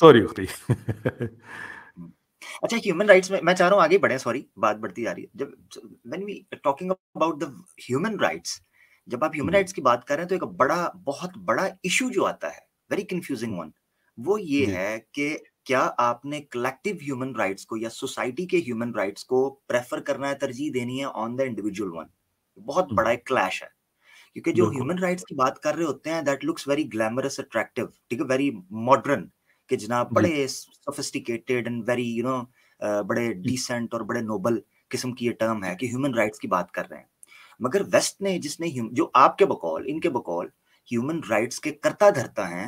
Sorry उखती अच्छा human rights में मैं चाह रहा हूँ आगे बढ़े सॉरी बात बढ़ती जा रही है जब when we talking about the human rights जब आप ह्यूमन राइट्स की बात कर रहे हैं तो एक बड़ा बहुत बड़ा इशू जो आता है वेरी कंफ्यूजिंग वन वो ये है कि क्या आपने कलेक्टिव ह्यूमन राइट्स को या सोसाइटी के ह्यूमन राइट्स को प्रेफर करना है तरजीह देनी है ऑन द इंडिविजुअल वन बहुत हम्म। बड़ा एक क्लैश है क्योंकि जो ह्यूमन राइट्स की बात कर रहे होते हैं that looks very glamorous attractive ठीक है वेरी मॉडर्न कि जनाब बड़े sophisticated and very you know बड़े डिसेंट और बड़े नोबल किस्म की ये टर्म है कि ह्यूमन राइट्स की बात कर रहे हैं मगर वेस्ट ने जिसने जो आपके बकौल इनके बकौल ह्यूमन राइट्स के करता धरता हैं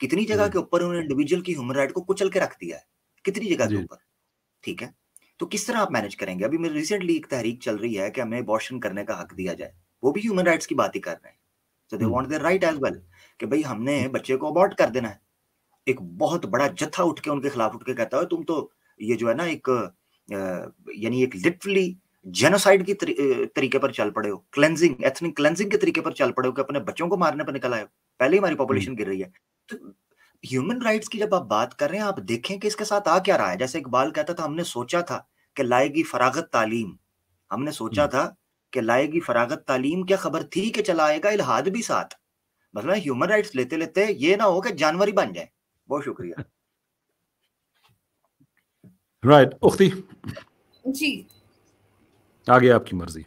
कितनी जगह के ऊपर उन्होंने इंडिविजुअल की ह्यूमन राइट को कुचल के रख दिया है कितनी जगह के ऊपर ठीक है तो किस तरह आप मैनेज करेंगे अभी मेरी रिसेंटली एक तहरीक चल रही है कि हमें अबॉर्शन करने का हक दिया जाए वो भी ह्यूमन राइट्स की बात ही कर रहे हैं so they want their right as well कि भाई हमने बच्चे को अबॉर्ट कर देना है एक बहुत बड़ा जत्था उठ के उनके खिलाफ उठ के कहता है तुम तो ये जो है ना एक यानी एक लिटरली जेनोसाइड की तरीके पर चल पड़े हो क्लेंजिंग एथनिक क्लेंजिंग के तरीके पर चल पड़े हो कि अपने बच्चों को मारने पर निकल आए पहले ही हमारी पॉपुलेशन गिर रही है तो ह्यूमन राइट्स की जब आप बात कर रहे हैं आप देखें कि इसके साथ आ क्या रहा है जैसे इकबाल कहता था हमने सोचा था कि लाएगी फरागत तालीम हमने सोचा था कि लाएगी फरागत तालीम क्या खबर थी कि चला आएगा इलाहाद भी साथ मतलब ह्यूमन राइट्स लेते लेते ये ना हो कि जानवर ही बन जाए बहुत शुक्रिया राइट right, उख्ती जी आगे आपकी मर्जी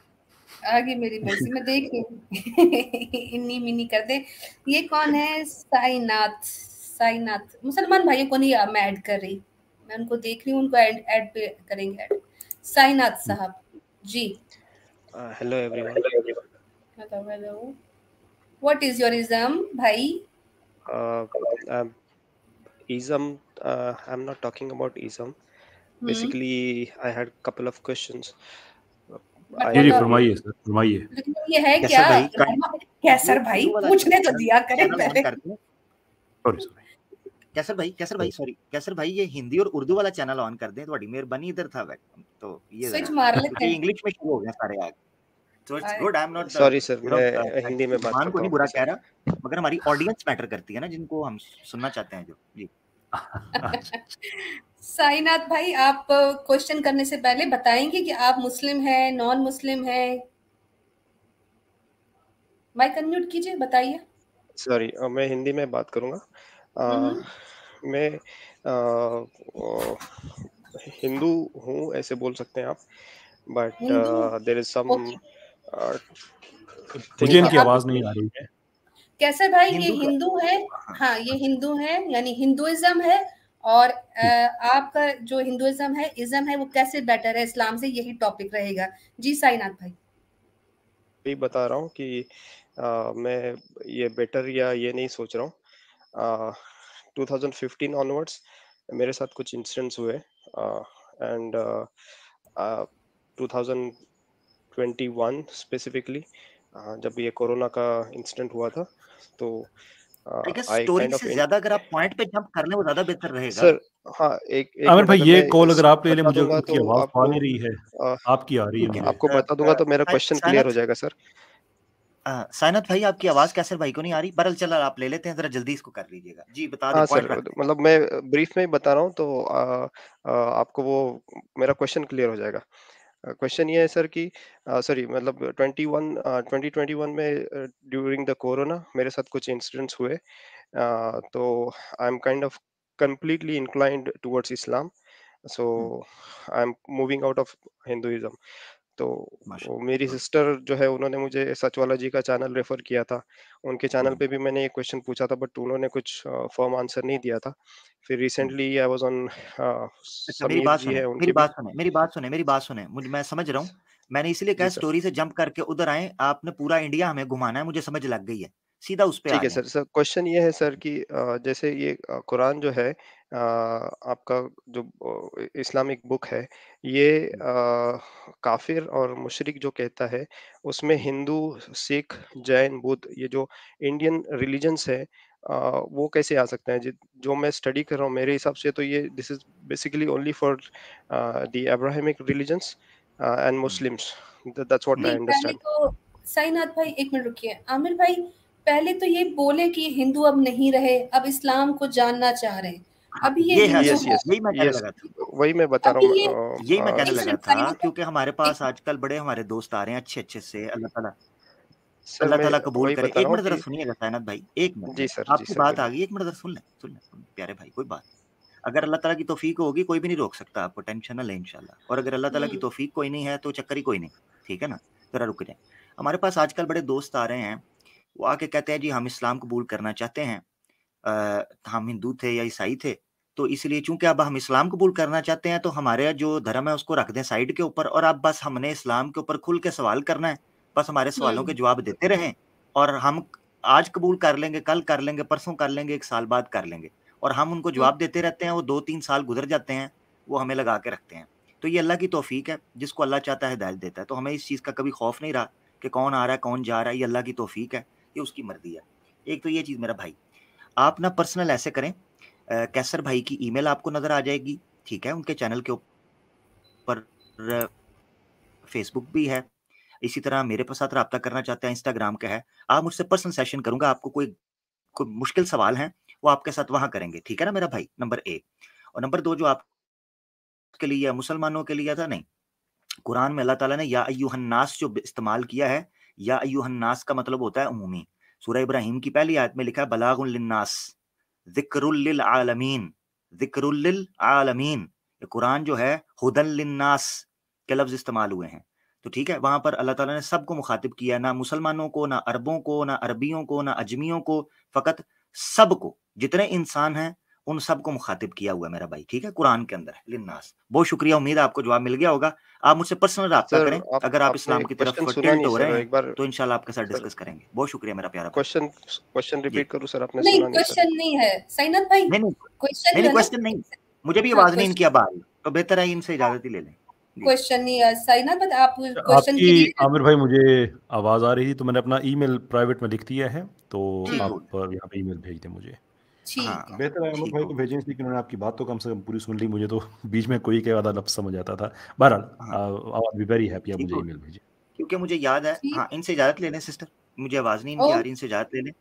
आगे मेरी मर्जी मैं देख रही इन्नी मिनी कर दे ये कौन है साईनाथ साईनाथ मुसलमान भाइयों को नहीं मैं ऐड कर रही मैं उनको देख रही हूँ उनको ऐड ऐड पे करेंगे ऐड साईनाथ साहब ji hello everyone hello hello what is your ism भाई uh, um, ism uh, i'm not talking about ism mm hmm. basically i had a couple of questions जी तो- फरमाइए सर फरमाइए तो ये है क्या कैसर भाई पूछने तो दिया करें पहले सॉरी सॉरी कैसर भाई कैसर भाई सॉरी कैसर भाई ये हिंदी और उर्दू वाला चैनल ऑन कर दें ਤੁਹਾਡੀ तो मेहरबानी इधर था ਵੈ तो ये इंग्लिश में शुरू हो गया सारे आगे हिंदी में बात जिनको हम सुनना चाहते हैं जो जी साईनाथ भाई आप क्वेश्चन करने से पहले बताएंगे कि आप मुस्लिम हैं नॉन मुस्लिम हैं माइक अनम्यूट कीजिए बताइए सॉरी मैं हिंदी में बात करूंगा हम्म। मैं हिंदू हूँ ऐसे बोल सकते हैं आप बट देर इज सम मुझे तो इनकी आवाज नहीं आ रही है कैसे भाई ये हिंदू है हाँ।, हाँ ये हिंदू है यानी हिंदुइज्म है और आपका जो हिंदुइज्म है इज्म है वो कैसे बेटर है इस्लाम से यही टॉपिक रहेगा जी साईनाथ भाई भी बता रहा हूँ कि आ, मैं ये बेटर या ये नहीं सोच रहा हूँ 2015 ऑनवर्ड्स मेरे साथ कुछ इंसिडेंट्स हुए एंड 2000 21 स्पेसिफिकली uh, जब ये कोरोना का इंसिडेंट हुआ था तो भाई तो आपकी आपको बता दूंगा तो मेरा क्वेश्चन क्लियर हो जाएगा सर साइनत भाई आपकी आवाज कैसे भाई को नहीं आ रही बरल चला आप ले लेते हैं जरा जल्दी इसको कर लीजिएगा जी बता सर हाँ, मतलब मैं ब्रीफ में ही बता रहा हूँ तो आ, आ, आपको वो मेरा क्वेश्चन क्लियर हो जाएगा क्वेश्चन ये है सर कि सॉरी मतलब 21 2021 में ड्यूरिंग द कोरोना मेरे साथ कुछ इंसिडेंट्स हुए तो I am kind of completely inclined towards Islam so I am moving out of Hinduism तो मेरी सिस्टर जो है उन्होंने मुझे सचवाला जी का चैनल रेफर किया था उनके चैनल हम्म। पे भी मैंने एक क्वेश्चन पूछा था बट उन्होंने कुछ फॉर्म आंसर नहीं दिया था फिर hmm. Recently I was on अच्छा, मेरी बात सुने मेरी बात सुने मेरी बात सुने मेरी बात सुने मुझे मैं समझ रहा हूँ मैंने इसलिए कहा स्टोरी से जंप करके उधर आए आपने पूरा इंडिया हमें घुमाना है मुझे समझ लग गई है सीधा उस पर ठीक है सर सर क्वेश्चन ये है सर कि जैसे ये कुरान जो है आपका जो इस्लामिक बुक है ये आ, काफिर और मुशरिक जो कहता है उसमें हिंदू सिख जैन बुद्ध ये जो इंडियन रिलीजन्स है आ, वो कैसे आ सकते हैं जो मैं स्टडी कर रहा हूँ मेरे हिसाब से तो ये this is basically only for the Abrahamic religions and Muslims that's what I understand Sainath भाई एक मिनट रुकिए आमिर भाई पहले तो ये बोले कि हिंदू अब नहीं रहे अब इस्लाम को जानना चाह रहे हैं अभी ये यही मैं कहने लगा था वही मैं बता रहा हूँ यही मैं हाँ। कहने लगा था क्योंकि हमारे पास आजकल बड़े हमारे दोस्त आ रहे हैं अच्छे अच्छे से अल्लाह ताला अल्लाह ताला कबूल करे एक मिनट जरा सुनिएगा भाई एक मिनट जी सर आपकी बात आ गई एक मिनट जरा सुन लें सुन लें प्यारे भाई कोई बात अगर अल्लाह ताला की तोफीक होगी कोई भी नहीं रोक सकता आपको टेंशन ना लें इंशाल्लाह और अगर अल्लाह ताला की हम्म। तोफीक कोई नहीं है तो चक्कर ही कोई नहीं ठीक है ना जरा रुक जाए हमारे पास आजकल बड़े दोस्त आ रहे हैं वो आके कहते हैं जी हम इस्लाम कबूल करना चाहते हैं आ, हम हिंदू थे या ईसाई थे तो इसलिए चूंकि अब हम इस्लाम कबूल करना चाहते हैं तो हमारे जो धर्म है उसको रख दें साइड के ऊपर और अब बस हमने इस्लाम के ऊपर खुल के सवाल करना है बस हमारे सवालों के हम्म। जवाब देते रहें और हम आज कबूल कर लेंगे कल कर लेंगे परसों कर लेंगे एक साल बाद कर लेंगे और हम उनको हम्म। जवाब देते रहते हैं वो दो तीन साल गुजर जाते हैं वो हमें लगा के रखते हैं तो ये अल्लाह की तोफीक है जिसको अल्लाह चाहता है हिदायत देता है तो हमें इस चीज़ का कभी खौफ नहीं रहा कि कौन आ रहा है कौन जा रहा है ये अल्लाह की तोफीक है ये उसकी मर्जी है एक तो ये चीज़ मेरा भाई आप ना पर्सनल ऐसे करें कैसर भाई की ईमेल आपको नज़र आ जाएगी ठीक है उनके चैनल के ऊपर फेसबुक भी है इसी तरह मेरे साथ रहा करना चाहते हैं इंस्टाग्राम का है आप मुझसे पर्सनल सेशन करूंगा आपको कोई कोई मुश्किल सवाल है वो आपके साथ वहां करेंगे ठीक है ना मेरा भाई नंबर एक और नंबर दो जो आप के लिए मुसलमानों के लिए था नहीं कुरान में अल्लाह ताला ने या अयुहन्नास जो इस्तेमाल किया है या अयुहन्नास का मतलब होता है उमूमी सूर्य इब्राहिम की पहली आयत में लिखा है बलागुलन्नास जिक्रुल आलमीन जिक्रुल आलमीन कुरान जो है हुदन के लफ्ज इस्तेमाल हुए हैं तो ठीक है वहां पर अल्लाह ताला ने सबको मुखातिब किया ना मुसलमानों को ना अरबों को ना अरबियों को ना अजमियों को फकत सबको जितने इंसान हैं उन सबको मुखातिब किया हुआ है मेरा भाई ठीक है कुरान के अंदर लिन्नास बहुत शुक्रिया उम्मीद है आपको जवाब मिल गया होगा आप मुझसे पर्सनल रहा करें आप, अगर आप इस्लाम की तरफ हो रहे हैं तो इंशाल्लाह आपके साथ डिस्कस करेंगे बहुत शुक्रिया मेरा प्यारा क्वेश्चन क्वेश्चन रिपीट करूं सर आपने क्वेश्चन नहीं है नहीं क्वेश्चन नहीं मुझे भी आवाज नहीं हाँ, इनकी अब आ रही तो बेहतर है इनसे इजाजत ही ले लें क्वेश्चन नहीं है साइना बट आप क्वेश्चन अच्छा, की आमिर भाई मुझे आवाज आ रही थी तो मैंने अपना ईमेल प्राइवेट में लिख दिया है तो आप यहाँ पे ईमेल भेज दें मुझे हाँ, बेहतर है अनुप भाई को भेजें इसलिए कि उन्होंने आपकी बात तो कम से कम पूरी सुन ली मुझे तो बीच में कोई कई आधा लफ्ज समझ आता था बहरहाल हाँ। आप वाज वेरी हैप्पी आप मुझे ईमेल भेजें क्योंकि मुझे याद है हाँ इनसे इजाजत ले लें सिस्टर मुझे आवाज नहीं आ रही इनसे इजाजत ले लें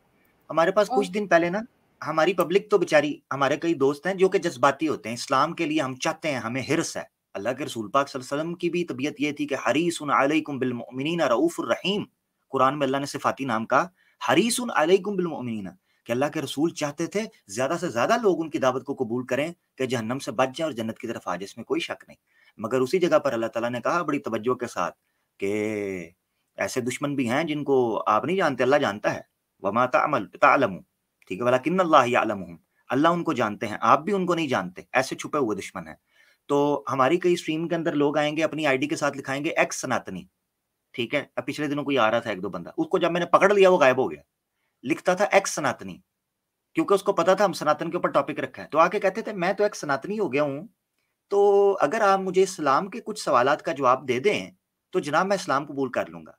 हमारे पास कुछ दिन पहले ना हमारी पब्लिक तो बेचारी हमारे कई दोस्त हैं जो कि जज्बाती होते हैं इस्लाम के लिए हम चाहते हैं हमें हिरस है अल्लाह के रसूल पाक वसल्लम की भी तबीयत ये थी कि हरीसुन अलैकुम बिल रऊफ़ुर रहीम कुरान में अल्लाह ने सिफाती नाम का हरीसुन अलैकुम बिल कि अल्लाह के रसूल चाहते थे ज्यादा से ज्यादा लोग उनकी दावत को कबूल करें कि जहन्नम से बच जाए और जन्नत की तरफ आ जाए इसमें कोई शक नहीं मगर उसी जगह पर अल्लाह तला ने कहा बड़ी तवज्जो के साथ के ऐसे दुश्मन भी हैं जिनको आप नहीं जानते अल्लाह जानता है वमा तमल ठीक है वाला किन्न अल्लाह आलम अल्लाह उनको जानते हैं आप भी उनको नहीं जानते ऐसे छुपे हुए दुश्मन हैं तो हमारी कई स्ट्रीम के अंदर लोग आएंगे अपनी आईडी के साथ लिखाएंगे एक्स सनातनी ठीक है अब पिछले दिनों कोई आ रहा था एक दो बंदा उसको जब मैंने पकड़ लिया वो गायब हो गया लिखता था एक्स सनातनी क्योंकि उसको पता था हम सनातन के ऊपर टॉपिक रखा है तो आके कहते थे मैं तो एक सनातनी हो गया हूँ तो अगर आप मुझे इस्लाम के कुछ सवाल का जवाब दे दें तो जनाब मैं इस्लाम कबूल कर लूंगा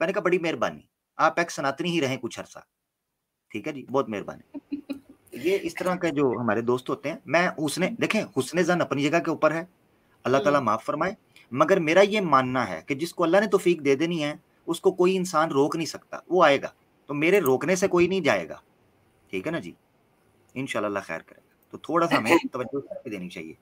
मैंने कहा बड़ी मेहरबानी आप एक सनातनी ही रहें कुछ अरसा ठीक है जी बहुत मेहरबानी ये इस तरह के जो हमारे दोस्त होते हैं मैं उसने देखें हुसने जन अपनी जगह के ऊपर है अल्लाह ताला माफ फरमाए मगर मेरा ये मानना है कि जिसको अल्लाह ने तोफीक दे देनी है उसको कोई इंसान रोक नहीं सकता वो आएगा तो मेरे रोकने से कोई नहीं जाएगा ठीक है ना जी इनशाला खैर करेगा तो थोड़ा सा मेहनत तो देनी चाहिए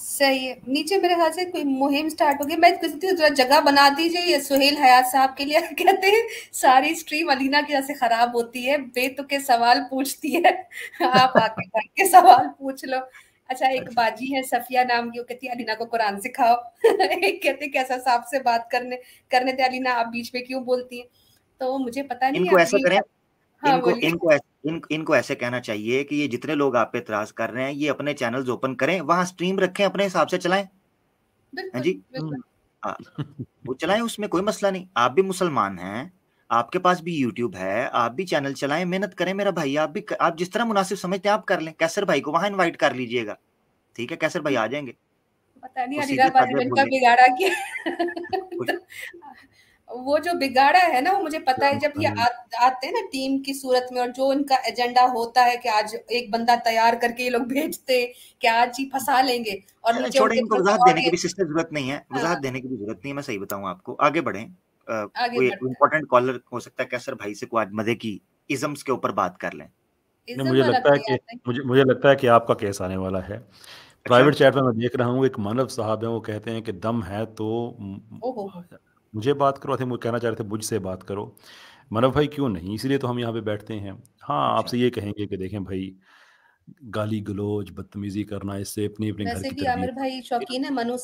सही है नीचे मेरे हाथ से कोई मुहिम स्टार्ट हो गई मैं कहती हूँ जगह बना दीजिए ये सुहेल हयात साहब के लिए कहते हैं सारी स्ट्रीम अलीना की जैसे खराब होती है बेतुके सवाल पूछती है आप आके के सवाल पूछ लो अच्छा एक अच्छा। बाजी है सफिया नाम की वो कहती है अलीना को कुरान सिखाओ एक कहते कैसा साहब से बात करने करने थे अलीना आप बीच में क्यों बोलती है तो मुझे पता नहीं इनको ऐसा करें हाँ, इनको इनको इन, इनको ऐसे कहना चाहिए कि ये जितने लोग आप पे त्रास कर रहे हैं ये अपने चैनल्स ओपन करें वहां स्ट्रीम रखें अपने हिसाब से चलाएं हाँ जी आ, हम्म। हाँ, वो चलाएं उसमें कोई मसला नहीं आप भी मुसलमान हैं आपके पास भी यूट्यूब है आप भी चैनल चलाएं मेहनत करें मेरा भाई आप भी आप जिस तरह मुनासिब समझते हैं आप कर लें कैसर भाई को वहां इनवाइट कर लीजिएगा ठीक है कैसर भाई आ जाएंगे पता नहीं बिगाड़ा किया वो जो बिगाड़ा है ना वो मुझे पता है जब ये हाँ। आ, आते हैं ना टीम की सूरत में और जो इनका एजेंडा होता है कि आज एक बंदा तैयार करके ये लोग भेजते कि आज ही फंसा लेंगे और छोड़े इनको वजाहत देने की भी सिस्टर जरूरत नहीं है हाँ। वजाहत देने की भी जरूरत नहीं है मैं सही बताऊं आपको आगे बढ़े कोई इम्पोर्टेंट कॉलर हो सकता है कैसर भाई से को आज मजे की इजम्स के ऊपर बात कर लें मुझे लगता है कि मुझे मुझे लगता है कि आपका केस आने वाला है प्राइवेट अच्छा। चैट में मैं देख रहा हूँ एक मानव साहब है वो कहते हैं कि दम है तो मुझे बात करो अथे मुझे कहना चाह रहे थे मुझसे बात करो मनव भाई क्यों नहीं इसीलिए तो हम यहाँ पे बैठते हैं हाँ अच्छा। आपसे ये कहेंगे कि देखें भाई गाली गलोज बदतमीजी करना इससे अपने अपने घर की भाई शौकीन है मनु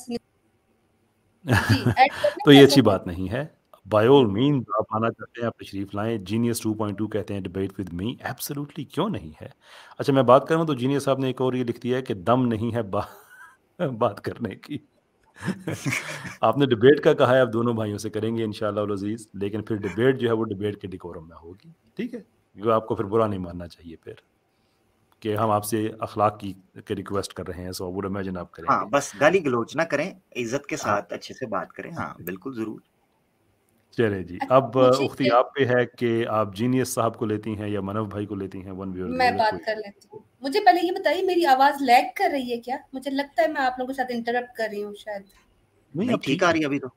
तो ये अच्छी बात नहीं है बाय ऑल मीन आप आना चाहते हैं आप तशरीफ लाएं जीनियस 2.2 कहते हैं डिबेट विद मी एब्सोल्युटली क्यों नहीं है अच्छा मैं बात करूँ तो जीनियस साहब ने एक और ये लिख दिया है कि दम नहीं है बा, बात करने की आपने डिबेट का कहा है आप दोनों भाइयों से करेंगे इन अजीज लेकिन फिर डिबेट जो है वो डिबेट के डिकोरम में होगी ठीक है क्योंकि आपको फिर बुरा नहीं मानना चाहिए फिर कि हम आपसे अखलाक की के रिक्वेस्ट कर रहे हैं सो इमेजिन आप करें हाँ, बस गाली गलोच ना करें इज्जत के हाँ। साथ हाँ, अच्छे से बात करें हाँ बिल्कुल जरूर चले जी अच्छा, अब उख्ती आप पे है कि आप जीनियस साहब को लेती हैं या मनव भाई को लेती हैं वन व्यूअर मैं बात कर लेती हूँ मुझे पहले ये बताइए मेरी आवाज लैग कर रही है क्या मुझे लगता है मैं आप लोगों के साथ इंटरप्ट कर रही हूँ शायद नहीं अब ठीक आ रही है अभी तो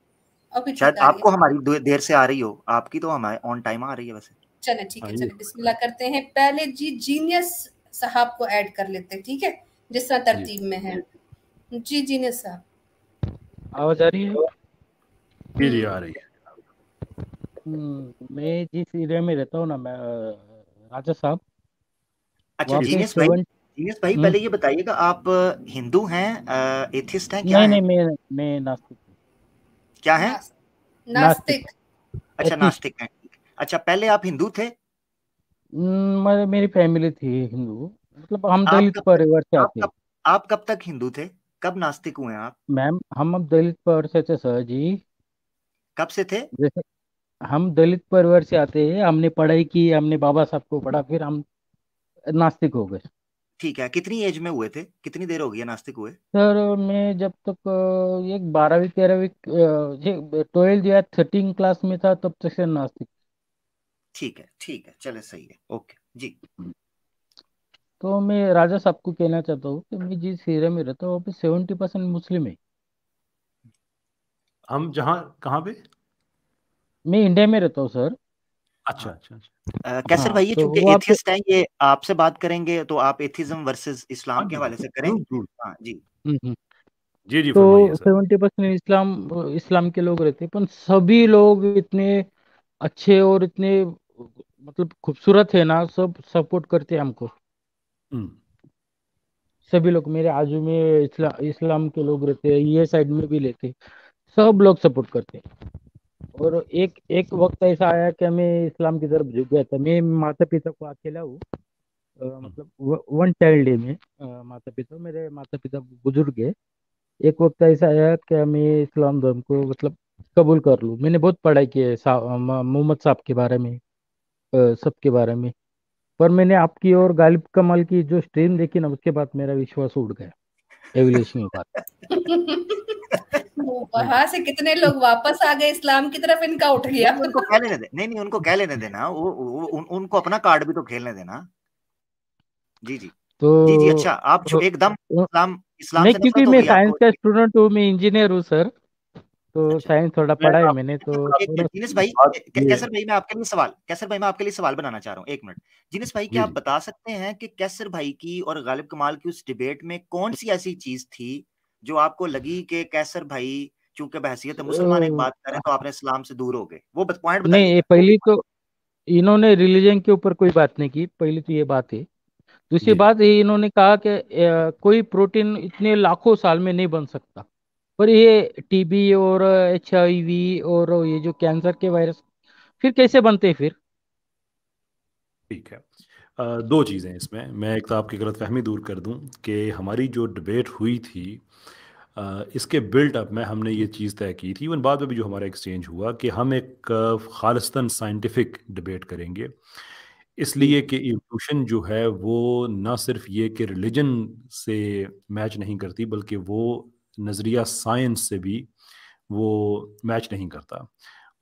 अभी शायद आपको हमारी देर से आ रही हो आपकी तो हमारे ऑन टाइम आ रही है वैसे चले ठीक है चले बिस्मिल्लाह करते हैं पहले जी जीनियस साहब को ऐड कर लेते हैं ठीक है जिस तरह तरतीब में है जी जीनियस साहब आवाज आ रही है जी जी आ रही है हम्म, मैं जिस एरिया में रहता हूँ ना मैं राजा साहब अच्छा जीनियस भाई जीनियस भाई हम्म। पहले ये बताइएगा आप हिंदू हैं एथिस्ट हैं क्या नहीं है? नहीं मैं मैं नास्तिक क्या है नास्तिक अच्छा नास्तिक हैं अच्छा पहले आप हिंदू थे हम्म, मेरे मेरी फैमिली थी हिंदू मतलब हम दलित परिवार से आते आप कब तक हिंदू थे कब नास्तिक हुए आप मैम हम अब दलित परिवार से थे सर जी कब से थे जैसे हम दलित परिवार से आते हैं हमने पढ़ाई की हमने बाबा साहब को पढ़ा फिर हम नास्तिक हो गए ठीक है कितनी एज में हुए थे कितनी देर हो गई नास्तिक हुए सर मैं जब तक एक बारहवीं तेरहवीं ट्वेल्थ या थर्टीन क्लास में था तब तक से नास्तिक ठीक है ठीक है चले सही है ओके जी तो मैं राजा साहब को कहना चाहता हूँ कि मैं जिस एरिया में रहता हूँ वहाँ पे सेवेंटी परसेंट मुस्लिम है हम जहाँ कहाँ पे मैं इंडिया में रहता हूँ सर अच्छा हाँ। अच्छा, अच्छा। कैसे हाँ, भाई तो चूंकि एथिस्ट हैं ये आपसे बात करेंगे तो आप एथिज्म वर्सेस इस्लाम के हवाले से करें हाँ, जी हम्म, हम्म। जी जी तो सेवेंटी परसेंट इस्लाम इस्लाम के लोग रहते हैं पर सभी लोग इतने अच्छे और इतने मतलब खूबसूरत है ना सब सपोर्ट करते हैं हमको हम्म। सभी लोग मेरे आजू में इस्ला, इस्लाम के लोग रहते हैं ये साइड में भी रहते सब लोग सपोर्ट करते हैं और एक एक वक्त ऐसा आया कि मैं इस्लाम की तरफ झुक गया था मैं माता पिता को अकेला हूँ मतलब वन चाइल्ड डे में माता पिता मेरे माता पिता बुजुर्ग है एक वक्त ऐसा आया कि मैं इस्लाम धर्म को मतलब कबूल कर लूँ मैंने बहुत पढ़ाई की है मोहम्मद साहब के बारे में सब के बारे में पर मैंने आपकी और गालिब कमाल की जो स्ट्रीम देखी ना उसके बाद मेरा विश्वास उड़ गया एवोल्यूशन का वहां हम्म। से कितने लोग वापस आ गए इस्लाम की तरफ इनका उठ गया नहीं, उनको क्या लेने दे नहीं नहीं उनको कह लेने देना वो, वो उन, उनको अपना कार्ड भी तो खेलने देना जी जी तो जी जी अच्छा आप जो तो एकदम इस्लाम इस्लाम से क्योंकि मैं साइंस का स्टूडेंट हूँ मैं इंजीनियर हूँ सर तो साइंस अच्छा। थोड़ा पढ़ा है मैंने तो जिनेश भाई कैसर भाई मैं आपके लिए सवाल कैसर भाई मैं आपके लिए सवाल बनाना चाह रहा हूँ एक मिनट जिनेश भाई क्या आप बता सकते हैं कि कैसर भाई की और गालिब कमाल की उस डिबेट में कौन सी ऐसी चीज थी जो आपको लगी कि कैसर भाई चूंकि बहसीत मुसलमान एक बात करें तो आपने इस्लाम से दूर हो गए वो पॉइंट नहीं पहली तो इन्होंने रिलीजन के ऊपर कोई बात नहीं की पहली तो ये बात है दूसरी बात ये इन्होंने कहा कि कोई प्रोटीन इतने लाखों साल में नहीं बन सकता पर ये टीबी और एच और ये जो कैंसर के वायरस फिर कैसे बनते हैं फिर ठीक है दो चीज़ें इसमें मैं एक तो आपकी गलत फहमी दूर कर दूं कि हमारी जो डिबेट हुई थी इसके बिल्ट अप में हमने ये चीज़ तय की थी इवन बाद में भी जो हमारा एक्सचेंज हुआ कि हम एक खालस्तन साइंटिफिक डिबेट करेंगे इसलिए हम्म। कि इवोल्यूशन जो है वो ना सिर्फ ये कि रिलीजन से मैच नहीं करती बल्कि वो नज़रिया साइंस से भी वो मैच नहीं करता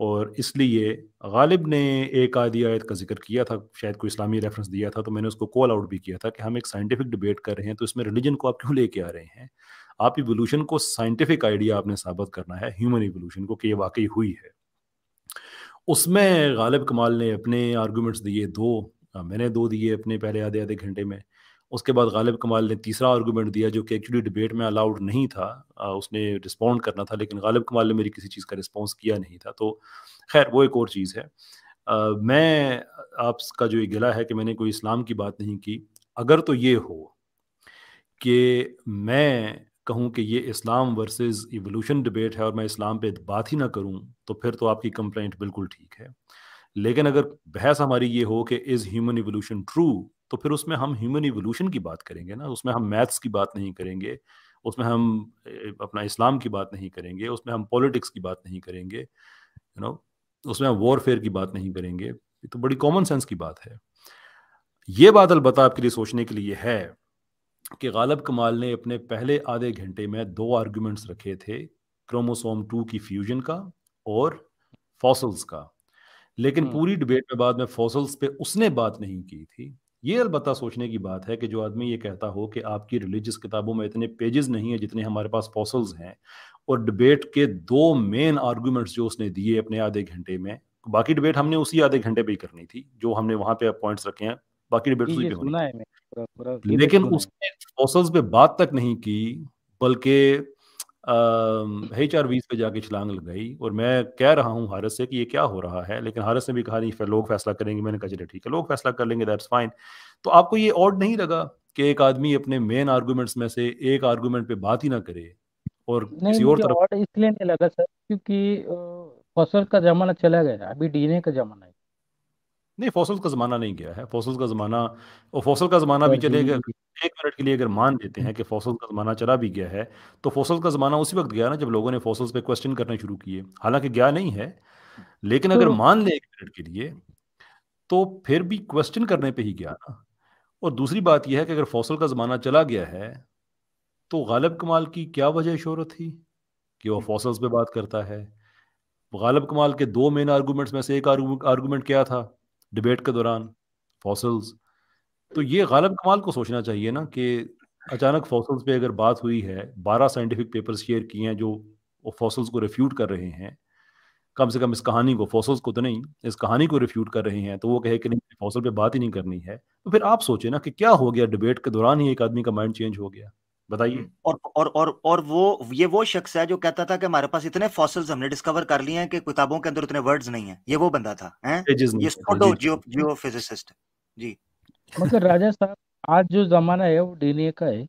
और इसलिए गालिब ने एक आदि आयत का जिक्र किया था शायद कोई इस्लामी रेफरेंस दिया था तो मैंने उसको कॉल आउट भी किया था कि हम एक साइंटिफिक डिबेट कर रहे हैं तो इसमें रिलीजन को आप क्यों लेके आ रहे हैं आप इवोल्यूशन को साइंटिफिक आइडिया आपने साबित करना है ह्यूमन इवोल्यूशन को कि ये वाकई हुई है उसमें गालिब कमाल ने अपने आर्गूमेंट्स दिए दो मैंने दो दिए अपने पहले आधे आधे घंटे में उसके बाद गालिब कमाल ने तीसरा आर्गूमेंट दिया जो कि एक्चुअली डिबेट में अलाउड नहीं था आ, उसने रिस्पॉन्ड करना था लेकिन गालिब कमाल ने मेरी किसी चीज़ का रिस्पॉन्स किया नहीं था तो खैर वो एक और चीज़ है आ, मैं आपका जो ये गिला है कि मैंने कोई इस्लाम की बात नहीं की अगर तो ये हो कि मैं कहूँ कि ये इस्लाम वर्सेस इवोल्यूशन डिबेट है और मैं इस्लाम पे बात ही ना करूँ तो फिर तो आपकी कंप्लेंट बिल्कुल ठीक है लेकिन अगर बहस हमारी ये हो कि इज़ ह्यूमन इवोल्यूशन ट्रू तो फिर उसमें हम ह्यूमन इवोल्यूशन की बात करेंगे ना उसमें हम मैथ्स की बात नहीं करेंगे उसमें हम अपना इस्लाम की बात नहीं करेंगे उसमें हम पॉलिटिक्स की बात नहीं करेंगे यू नो उसमें हम वॉरफेयर की बात नहीं करेंगे ये तो बड़ी कॉमन सेंस की बात है ये बात अलबत्त आपके लिए सोचने के लिए है कि गालब कमाल ने अपने पहले आधे घंटे में दो आर्ग्यूमेंट्स रखे थे क्रोमोसोम टू की फ्यूजन का और फॉसल्स का लेकिन हम्म। पूरी डिबेट में बाद में फॉसल्स पे उसने बात नहीं की थी ये अलबत्ता सोचने की बात है कि जो आदमी ये कहता हो कि आपकी रिलीजियस किताबों में इतने पेजेस नहीं है जितने हमारे पास फॉसल्स हैं और डिबेट के दो मेन आर्गूमेंट्स जो उसने दिए अपने आधे घंटे में बाकी डिबेट हमने उसी आधे घंटे पे ही करनी थी जो हमने वहां पे पॉइंट्स रखे हैं बाकी डिबेट उसी पे होनी लेकिन उसने फॉसल्स पे बात तक नहीं की बल्कि एच आर बीस पे जाके छलांग लगाई और मैं कह रहा हूँ हारस से कि ये क्या हो रहा है लेकिन हारस ने भी कहा नहीं फिर लोग फैसला करेंगे मैंने कहा चले ठीक है लोग फैसला कर लेंगे दैट्स फाइन तो आपको ये ऑड नहीं लगा कि एक आदमी अपने मेन आर्गूमेंट्स में से एक आर्गूमेंट पे बात ही ना करे और किसी और तरफ इसलिए नहीं लगा सर क्योंकि फसल का जमाना चला गया अभी डीएनए का जमाना है नहीं फॉसल का ज़माना नहीं गया है फॉसल का ज़माना और फौसल का ज़माना भी चले गया एक मिनट के लिए अगर मान लेते हैं कि फौसल का ज़माना चला भी गया है तो फौसल का ज़माना उसी वक्त गया ना जब लोगों ने फॉसल पे क्वेश्चन करने शुरू किए हालांकि गया नहीं है लेकिन अगर तो मान लें एक मिनट के लिए तो फिर भी क्वेश्चन करने पर ही गया ना और दूसरी बात यह है कि अगर फौसल का ज़माना चला गया है तो गालिब कमाल की क्या वजह शहरत थी कि वह फौसल्स पे बात करता है गालिब कमाल के दो मेन आर्गूमेंट्स में से एक आर्गूमेंट क्या था डिबेट के दौरान फॉसल्स तो ये गालब कमाल को सोचना चाहिए ना कि अचानक फॉसल्स पे अगर बात हुई है बारह साइंटिफिक पेपर शेयर किए हैं जो फॉसल्स को रिफ्यूट कर रहे हैं कम से कम इस कहानी को फॉसल्स को तो नहीं इस कहानी को रिफ्यूट कर रहे हैं तो वो कहे कि नहीं फॉसल पे बात ही नहीं करनी है तो फिर आप सोचें ना कि क्या हो गया डिबेट के दौरान ही एक आदमी का माइंड चेंज हो गया बताइए हम्म, और और और और वो ये वो शख्स है जो कहता था कि हमारे पास इतने फॉसिल्स हमने डिस्कवर कर लिए हैं कि किताबों के अंदर उतने वर्ड्स नहीं है ये वो बंदा था हैं ये स्कोडो जियो जियो फिजिसिस्ट जी मतलब राजा साहब आज जो जमाना है वो डीएनए का है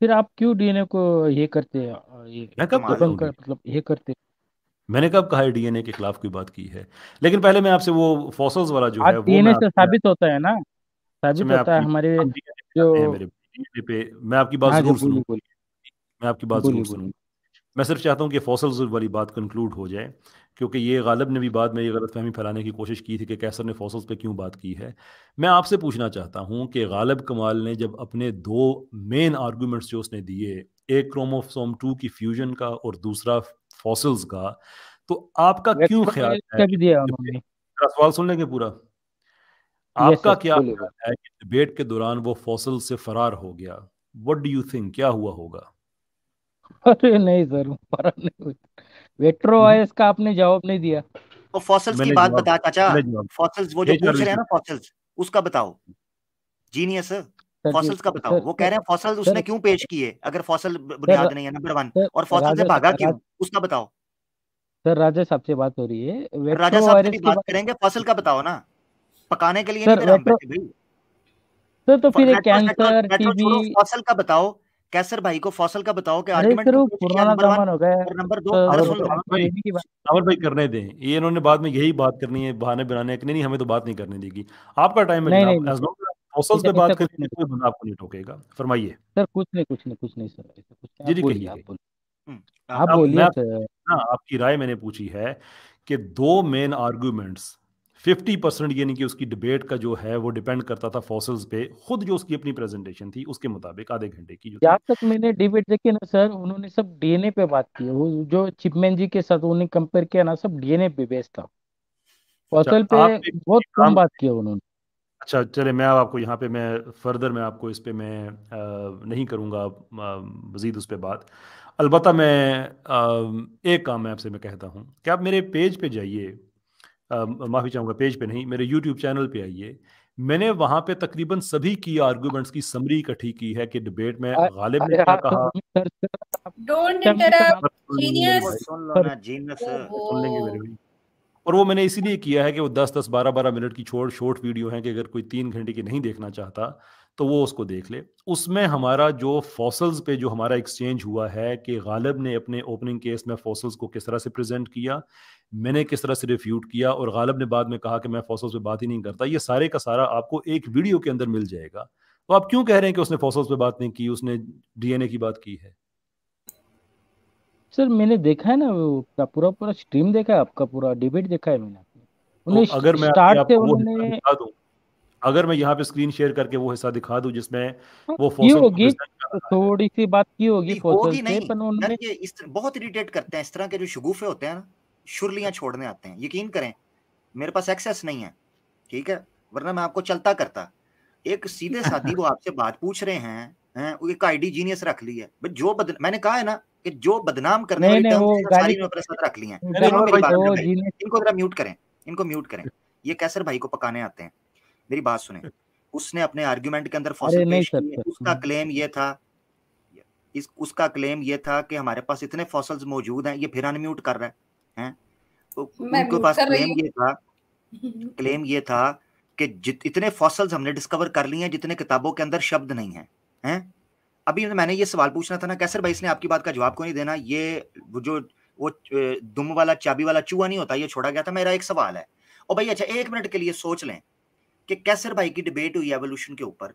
फिर आप क्यों डीएनए को ये करते हैं ये मैं कब कर, मतलब ये करते हैं मैंने कब कहा डीएनए के खिलाफ कोई बात की है लेकिन पहले मैं आपसे वो फॉसिल्स वाला जो है वो डीएनए से साबित होता है ना साबित अच्छा, होता है हमारे जो पे मैं आपकी बात हाँ जरूर सुनूँ मैं आपकी बात जरूर सुनूँ मैं सिर्फ चाहता हूँ कि फौसल्स वाली बात कंक्लूड हो जाए क्योंकि ये गालिब ने भी बाद में ये गलत फहमी फैलाने की कोशिश की थी कि कैसर ने फॉसल्स पे क्यों बात की है मैं आपसे पूछना चाहता हूँ कि गालिब कमाल ने जब अपने दो मेन आर्गूमेंट्स जो उसने दिए एक क्रोमोसोम टू की फ्यूजन का और दूसरा फॉसल्स का तो आपका क्यों तो ख्याल है सवाल सुन लेंगे पूरा आपका क्या है कि डिबेट के दौरान वो फौसल से फरार हो गया व्हाट डू यू थिंक क्या हुआ होगा अरे नहीं सर फरार नहीं हुआ वेट्रो आईएस का आपने जवाब नहीं दिया वो तो फॉसल्स की बात बता चाचा फॉसल्स वो जो पूछ रहे हैं ना फॉसल्स उसका बताओ जीनियस फॉसल्स का बताओ वो कह रहे हैं फॉसल उसने क्यों पेश किए अगर फॉसल बुनियाद नहीं है नंबर वन और फॉसल से भागा क्यों उसका बताओ सर राजा साहब से बात हो रही है राजा साहब से बात करेंगे फॉसल का बताओ ना पकाने के लिए सर, नहीं बैठे सर तो फिर कैंसर टीबी फसल का बताओ कैसर भाई को फसल का बताओ कि आर्गुमेंट पुराना जमाना हो गया नंबर दो रावल तो हाँ भाई करने दें ये इन्होंने बाद में यही बात करनी है बहाने बनाने के नहीं हमें तो बात नहीं करने देगी आपका टाइम है जनाब फसल पे बात करेंगे कोई तो बंदा आपको नहीं ठोकेगा फरमाइए सर कुछ नहीं कुछ नहीं कुछ नहीं सर जी जी कहिए आप बोलिए हम्म, सर आपकी राय मैंने पूछी है कि दो मेन आर्गुमेंट्स फिफ्टी परसेंट यानी कि उसकी डिबेट का जो है वो डिपेंड करता था फॉसल्स पे खुद जो उसकी अपनी प्रेजेंटेशन थी उसके मुताबिक आधे घंटे की जो आज तक मैंने डिबेट देखी ना सर उन्होंने सब डीएनए पे बात की वो जो चिपमैन जी के साथ उन्होंने कंपेयर किया ना सब डीएनए पे बेस्ट था फॉसल अच्छा, पे बहुत कम बात किया उन्होंने अच्छा चले मैं आपको यहाँ पे मैं फर्दर मैं आपको इस पर मैं आ, नहीं करूँगा मज़ीद उस पर बात अलबत् मैं आ, एक काम मैं आपसे मैं कहता हूँ कि आप मेरे पेज पे जाइए माफ़ी चाहूँगा पेज पे नहीं मेरे यूट्यूब चैनल पे आइए मैंने वहां पे तकरीबन सभी की आर्गुमेंट्स की समरी इकट्ठी की है कि डिबेट में गालिब ने क्या कहा oh, oh. और वो मैंने इसीलिए किया है कि वो दस दस बारह बारह मिनट की छोड़ शॉर्ट वीडियो है कि अगर कोई तीन घंटे की नहीं देखना चाहता तो वो उसको देख ले उसमें हमारा जो फॉसल्स पे जो हमारा एक्सचेंज हुआ है कि गालिब ने अपने ओपनिंग केस में फॉसल्स को किस तरह से प्रेजेंट किया मैंने किस तरह से रिफ्यूट किया और गालब ने बाद में कहा कि मैं फोसल्स पे बात ही नहीं करता ये सारे का सारा आपको एक वीडियो के अंदर मिल जाएगा तो आप क्यों कह रहे हैं कि उसने फोसल्स पे बात नहीं की उसने डीएनए की बात की है सर मैंने देखा है ना वो पूरा पूरा स्ट्रीम देखा है आपका पूरा डिबेट देखा है मैंने तो अगर मैं स्टार्ट से उन्होंने अगर मैं यहाँ पे स्क्रीन शेयर करके वो हिस्सा दिखा दूं जिसमें हाँ, वो फोसल होगी थोड़ी सी बात की होगी फोसल से पर उन्होंने बहुत इरिटेट करते हैं इस तरह के जो शगुफे होते हैं ना शुरलियाँ छोड़ने आते हैं यकीन करें मेरे पास एक्सेस नहीं है ठीक है वरना मैं आपको चलता करता एक सीधे साथी वो आपसे बात पूछ रहे हैं हैं एक आईडी जीनियस रख ली है जो बद... मैंने कहा है ना कि जो बदनाम करने वाली टर्म्स सारी रख ली है इनको जरा म्यूट करें इनको म्यूट करें ये कैसर भाई को पकाने आते हैं मेरी बात सुने उसने अपने आर्गुमेंट के अंदर फॉसिल पेश किए उसका क्लेम ये था इस उसका क्लेम ये था कि हमारे पास इतने फॉसल्स मौजूद हैं ये फिर अनम्यूट कर रहा है हैं तो उनके पास क्लेम ये था क्लेम ये था कि जित इतने फॉसल्स हमने डिस्कवर कर लिए हैं जितने किताबों के अंदर शब्द नहीं है हैं अभी तो मैंने ये सवाल पूछना था ना कैसर भाई इसने आपकी बात का जवाब क्यों नहीं देना ये वो जो वो दुम वाला चाबी वाला चूहा नहीं होता ये छोड़ा गया था मेरा एक सवाल है और भाई अच्छा एक मिनट के लिए सोच लें कि कैसर भाई की डिबेट हुई एवोल्यूशन के ऊपर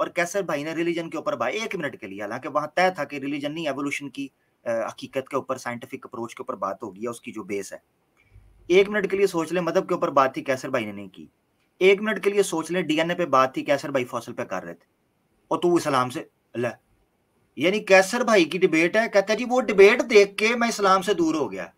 और कैसर भाई ने रिलीजन के ऊपर भाई एक मिनट के लिए हालांकि वहां तय था कि रिलीजन नहीं एवोल्यूशन की हकीकत के ऊपर साइंटिफिक अप्रोच के ऊपर बात होगी या उसकी जो बेस है एक मिनट के लिए सोच लें मदब मतलब के ऊपर बात थी कैसर भाई ने नहीं की एक मिनट के लिए सोच लें डीएनए पे बात थी कैसर भाई फौसल पे कर रहे थे और तू इस्लाम से अल्लाह यानी कैसर भाई की डिबेट है कहता है जी वो डिबेट देख के मैं इस्लाम से दूर हो गया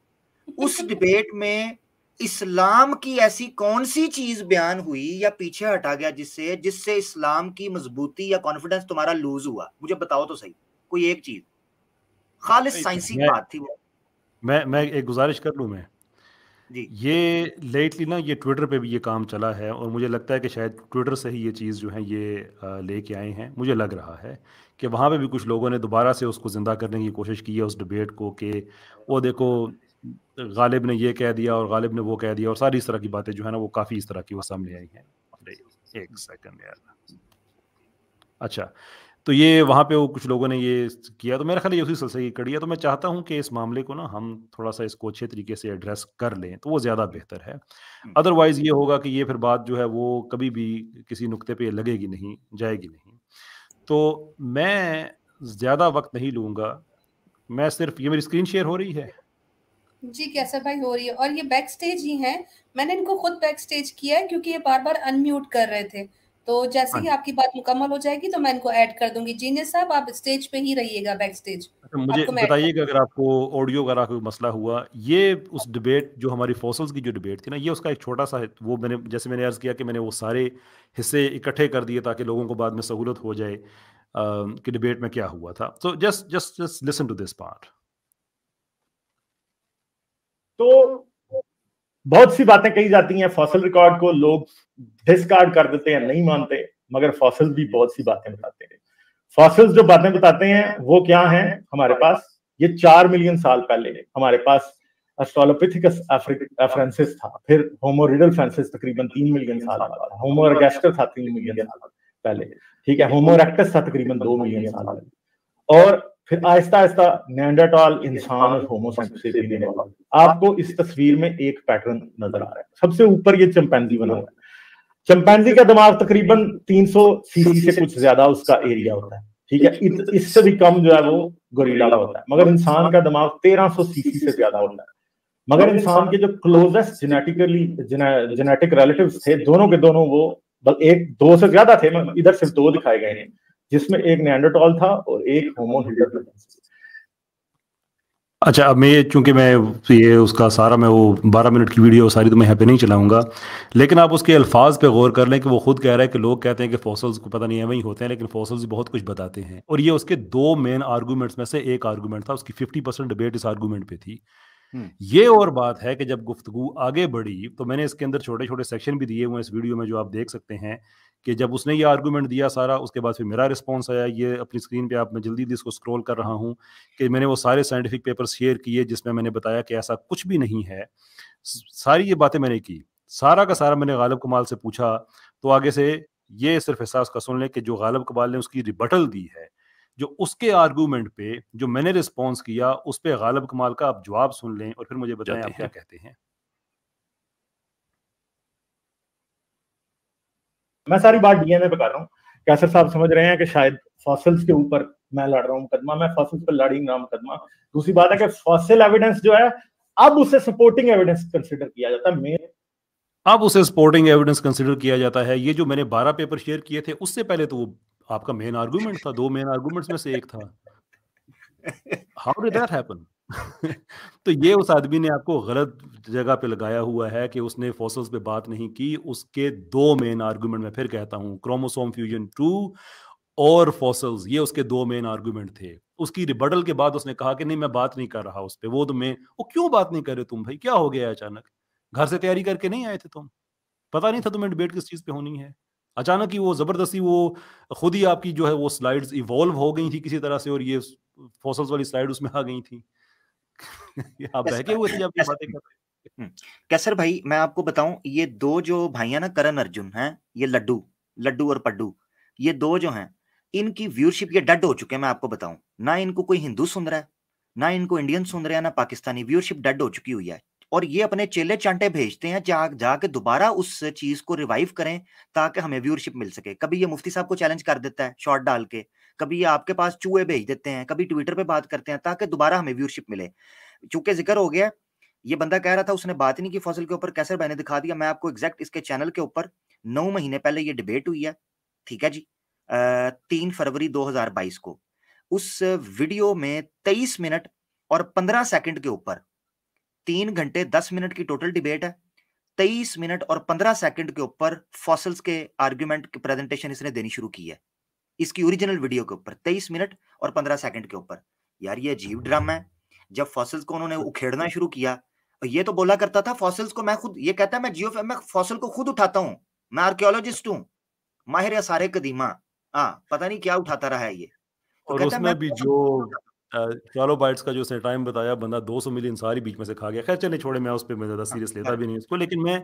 उस डिबेट में इस्लाम की ऐसी कौन सी चीज बयान हुई या पीछे हटा गया जिससे जिससे इस्लाम की मजबूती या कॉन्फिडेंस तुम्हारा लूज हुआ मुझे बताओ तो सही कोई एक चीज खालिश साइंसी बात थी मैं मैं एक गुजारिश कर लूँ मैं जी ये लेटली ना ये ट्विटर पे भी ये काम चला है और मुझे लगता है कि शायद ट्विटर से ही ये चीज़ जो है ये लेके आए हैं मुझे लग रहा है कि वहाँ पे भी कुछ लोगों ने दोबारा से उसको ज़िंदा करने की कोशिश की है उस डिबेट को कि वो देखो गालिब ने ये कह दिया और गालिब ने वो कह दिया और सारी इस तरह की बातें जो है ना वो काफ़ी इस तरह की वो सामने आई हैं एक सेकंड अच्छा तो ये वहाँ पे वो कुछ लोगों ने ये किया तो मेरा ख्याल ये उसी सिलसिले की कड़ी है तो मैं चाहता हूँ कि इस मामले को ना हम थोड़ा सा इसको अच्छे तरीके से एड्रेस कर लें तो वो ज़्यादा बेहतर है अदरवाइज़ ये होगा कि ये फिर बात जो है वो कभी भी किसी नुक्ते पे लगेगी नहीं जाएगी नहीं तो मैं ज़्यादा वक्त नहीं लूँगा मैं सिर्फ ये मेरी स्क्रीन शेयर हो रही है जी कैसा भाई हो रही है और ये बैक स्टेज ही हैं मैंने इनको खुद बैक स्टेज किया है क्योंकि ये बार बार अनम्यूट कर रहे थे तो जैसे ही हाँ आपकी बात मुकम्मल हो जाएगी तो मैं इनको ऐड कर दूंगी जीनियस साहब आप स्टेज पे ही रहिएगा बैक स्टेज अच्छा, मुझे बताइएगा अगर आपको ऑडियो वगैरह कोई मसला हुआ ये उस डिबेट जो हमारी फोसल्स की जो डिबेट थी ना ये उसका एक छोटा सा वो मैंने जैसे मैंने अर्ज़ किया कि मैंने वो सारे हिस्से इकट्ठे कर दिए ताकि लोगों को बाद में सहूलत हो जाए कि डिबेट में क्या हुआ था so just just just listen to this part तो बहुत सी बातें कही जाती हैं फॉसल रिकॉर्ड को लोग डिस्कार्ड कर देते हैं नहीं मानते मगर फॉसल भी बहुत सी बातें बताते हैं फॉसल्स जो बातें बताते हैं वो क्या हैं हमारे पास ये चार मिलियन साल पहले हमारे पास अस्ट्रोलोपिथिकस फ्रांसिस था फिर होमोरिडल फ्रांसिस तकरीबन तीन मिलियन साल बाद होमोरगेस्टर था तीन मिलियन साल पहले ठीक है होमोरेक्टस था तकरीबन दो मिलियन साल पहले और फिर आहिस्ता आहिस्ता नैंडाटॉल इंसान और होमोसेपियन आपको इस तस्वीर में एक पैटर्न नजर आ रहा है सबसे ऊपर ये चंपैंजी बना हुआ है चंपैंजी का दिमाग तकरीबन 300 सीसी से कुछ ज्यादा उसका एरिया होता है ठीक है इससे भी कम जो है वो गोरीला का होता है मगर इंसान का दिमाग 1300 सीसी से ज्यादा होता है मगर इंसान के जो क्लोजेस्ट जेनेटिकली जेनेटिक रिलेटिव्स थे दोनों के दोनों वो एक दो से ज्यादा थे इधर सिर्फ दो दिखाए गए हैं जिसमें एक नैंडोटॉल था और एक होमो अच्छा अब मैं चूंकि मैं ये उसका सारा मैं वो बारह मिनट की वीडियो सारी तो मैं यहाँ पे नहीं चलाऊंगा लेकिन आप उसके अल्फाज पे गौर कर लें कि वो खुद कह रहा है कि लोग कहते हैं कि फॉसल्स को पता नहीं है वही होते हैं लेकिन फॉसल्स बहुत कुछ बताते हैं और ये उसके दो मेन आर्गूमेंट्स में से एक आर्गूमेंट था उसकी फिफ्टी परसेंट डिबेट इस आर्गूमेंट पे थी हम्म। ये और बात है कि जब गुफ्तगु आगे बढ़ी तो मैंने इसके अंदर छोटे छोटे सेक्शन भी दिए हुए इस वीडियो में जो आप देख सकते हैं कि जब उसने ये आर्गूमेंट दिया सारा उसके बाद फिर मेरा रिस्पॉन्स आया ये अपनी स्क्रीन पे आप मैं जल्दी जल्दी इसको स्क्रॉल कर रहा हूँ कि मैंने वो सारे साइंटिफिक पेपर शेयर किए जिसमें मैंने बताया कि ऐसा कुछ भी नहीं है सारी ये बातें मैंने की सारा का सारा मैंने गालब कमाल से पूछा तो आगे से ये सिर्फ एहसास का सुन लें कि जो गालब कमाल ने उसकी रिबटल दी है जो उसके आर्गूमेंट पे जो मैंने रिस्पॉन्स किया उस पर गालब कमाल का आप जवाब सुन लें और फिर मुझे बताएं आप क्या कहते हैं मैं सारी बात डीएनए पे कर रहा हूँ कैसर साहब समझ रहे हैं कि शायद फॉसिल्स के ऊपर मैं लड़ रहा हूँ मुकदमा मैं फॉसिल्स पर लड़ी ना मुकदमा दूसरी बात है कि फॉसिल एविडेंस जो है अब उसे सपोर्टिंग एविडेंस कंसिडर किया जाता है मेरे अब उसे सपोर्टिंग एविडेंस कंसिडर किया जाता है ये जो मैंने बारह पेपर शेयर किए थे उससे पहले तो वो आपका मेन आर्गुमेंट था दो मेन आर्गुमेंट्स में से एक था हाउ डिड दैट हैपन तो ये उस आदमी ने आपको गलत जगह पे लगाया हुआ है कि उसने फोसल्स पे बात नहीं की उसके दो मेन आर्गुमेंट मैं फिर कहता हूं क्रोमोसोम फ्यूजन टू और फोसल्स ये उसके दो मेन आर्गुमेंट थे उसकी रिबटल के बाद उसने कहा कि नहीं मैं बात नहीं कर रहा उस पर वो तो मैं वो क्यों बात नहीं कर रहे तुम भाई क्या हो गया अचानक घर से तैयारी करके नहीं आए थे तुम पता नहीं था तुम्हें डिबेट किस चीज पे होनी है अचानक ही वो जबरदस्ती वो खुद ही आपकी जो है वो स्लाइड्स इवॉल्व हो गई थी किसी तरह से और ये फोसल्स वाली स्लाइड उसमें आ गई थी आप बहके हुए थे आप बातें कर रहे हम्म, कैसर भाई मैं आपको बताऊं ये दो जो भाई ना करण अर्जुन हैं ये लड्डू लड्डू और पड्डू ये दो जो हैं इनकी व्यूरशिप ये डेड हो चुके हैं मैं आपको बताऊं ना इनको कोई हिंदू सुन रहा है ना इनको इंडियन सुन रहे हैं ना पाकिस्तानी व्यूरशिप डेड हो चुकी हुई है और ये अपने चेले चांटे भेजते हैं जा जाके दोबारा उस चीज को रिवाइव करें ताकि हमें व्यूअरशिप मिल सके कभी ये मुफ्ती साहब को चैलेंज कर देता है शॉर्ट डाल के कभी ये आपके पास चूहे भेज देते हैं कभी ट्विटर पे बात करते हैं ताकि दोबारा हमें व्यूअरशिप मिले चूंकि जिक्र हो गया ये बंदा कह रहा था उसने बात ही नहीं की फसल के ऊपर कैसे मैंने दिखा दिया मैं आपको एग्जैक्ट इसके चैनल के ऊपर नौ महीने पहले ये डिबेट हुई है ठीक है जी तीन फरवरी 2022 को उस वीडियो में 23 मिनट और 15 सेकंड के ऊपर तीन घंटे दस मिनट की टोटल डिबेट है तेईस मिनट और पंद्रह सेकंड के ऊपर फॉसल्स के आर्ग्यूमेंट की प्रेजेंटेशन इसने देनी शुरू की है इसकी ओरिजिनल वीडियो के ऊपर तेईस मिनट और पंद्रह सेकंड के ऊपर यार ये अजीब ड्रामा है जब फॉसल्स को उन्होंने उखेड़ना शुरू किया ये तो बोला करता था फॉसल्स को मैं खुद ये कहता है मैं जियो मैं फॉसल को खुद उठाता हूँ मैं आर्कियोलॉजिस्ट हूँ माहिर या सारे कदीमा हाँ पता नहीं क्या उठाता रहा है ये तो और उसमें भी तो जो चालो बाइट्स का जो उसने टाइम बताया बंदा 200 मिलियन सारी बीच में से खा गया खैर चले छोड़े मैं उस पर मैं ज़्यादा सीरियस लेता भी नहीं उसको लेकिन मैं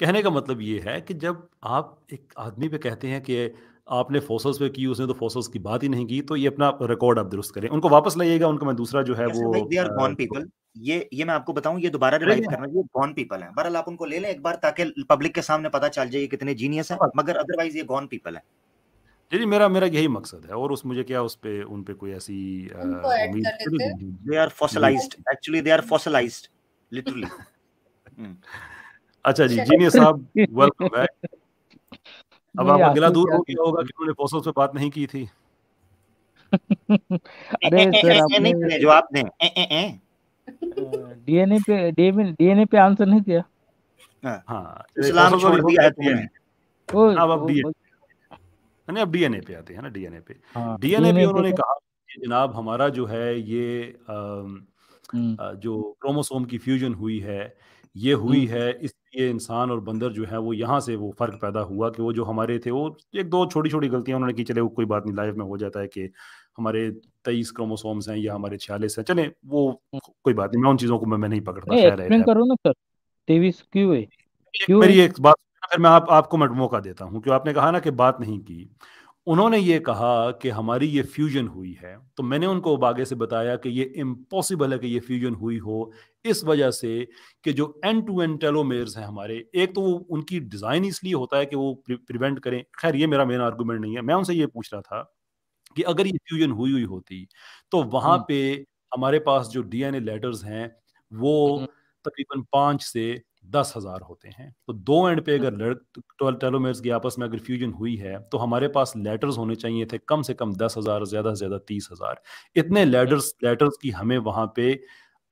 कहने का मतलब ये है कि जब आप एक आदमी पे कहते हैं कि आपने फोसल्स पे की उसने तो फोसल्स की बात ही नहीं की तो ये अपना रिकॉर्ड आप दुरुस्त करें उनको वापस लाइएगा उनका मैं दूसरा जो है वो ये ये मैं आपको बताऊं ये दोबारा रिवाइज करना ये गॉन पीपल है बहरहाल आप उनको ले लें एक बार ताकि पब्लिक के सामने पता चल जाए ये कितने जीनियस है हाँ। मगर अदरवाइज ये गॉन पीपल है जी जी मेरा मेरा यही मकसद है और उस मुझे क्या उस पे उन पे कोई ऐसी they are fossilized actually they are fossilized literally अच्छा जी जीनियस साहब वेलकम बैक अब आप अगला दूर हो गया होगा कि उन्होंने पोसोस पे बात नहीं की थी अरे सर आपने जवाब दें डीएनए पे डीएनए पे आंसर नहीं किया हां हाँ, इस्लाम छोड़ दिया है तुमने अब अब यानी अब डीएनए पे आते हैं ना डीएनए पे डीएनए हाँ, पे उन्होंने तो कहा जनाब हमारा जो है ये हम्म। जो क्रोमोसोम की फ्यूजन हुई है ये हुई हम्म। है इसलिए इंसान और बंदर जो है वो यहाँ से वो फर्क पैदा हुआ कि वो जो हमारे थे वो एक दो छोटी छोटी गलतियां उन्होंने की चले वो कोई बात नहीं लाइफ में हो जाता है कि हमारे तेईस क्रोमोसोम्स हैं या हमारे छियालीस हैं चले वो हम्म। कोई बात नहीं मैं उन चीजों को मैं, मैं नहीं पकड़ता खैर है तेईस क्यों है मेरी एक बात फिर मैं आप आपको मौका देता हूं क्यों आपने कहा ना कि बात नहीं की उन्होंने ये कहा कि हमारी ये फ्यूजन हुई है तो मैंने उनको बागे से बताया कि ये इम्पॉसिबल है कि ये फ्यूजन हुई हो इस वजह से कि जो एन टू एन टेलोमेयर्स हैं हमारे एक तो वो उनकी डिज़ाइन इसलिए होता है कि वो प्रिवेंट करें खैर ये मेरा मेन आर्गूमेंट नहीं है मैं उनसे ये पूछ रहा था कि अगर ये फ्यूजन हुई हुई होती तो वहाँ हम्म। पे हमारे पास जो डीएनए लेटर्स हैं वो हम्म। तकरीबन पाँच से दस हजार होते हैं तो दो एंड पे अगर हम्म। टेलोमेयर्स की आपस में अगर फ्यूजन हुई है तो हमारे पास लेटर्स होने चाहिए थे कम से कम दस हजार ज्यादा से ज्यादा तीस हजार इतने लेटर्स हम्म। लेटर्स की हमें वहां पे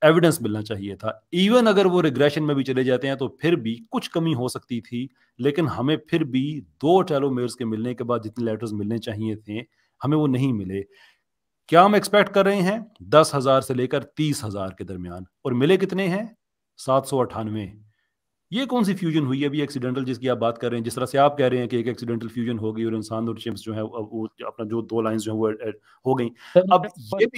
एविडेंस मिलना चाहिए था इवन अगर वो रिग्रेशन में भी चले जाते हैं तो फिर भी कुछ कमी हो सकती थी लेकिन हमें फिर भी दो टेलोमेयर्स के मिलने के बाद जितने लेटर्स मिलने चाहिए थे हमें वो नहीं मिले क्या हम एक्सपेक्ट कर रहे हैं दस हजार से लेकर तीस हजार के दरमियान और मिले कितने हैं सात सौ अठानवे ये कौन सी फ्यूजन हुई है अभी एक्सीडेंटल जिसकी आप बात कर रहे हैं जिस तरह से आप कह रहे हैं कि एक एक्सीडेंटल फ्यूजन हो गई और इंसान और चिप्स जो है वो अपना जो दो लाइंस जो है वो हो गई अब ये भी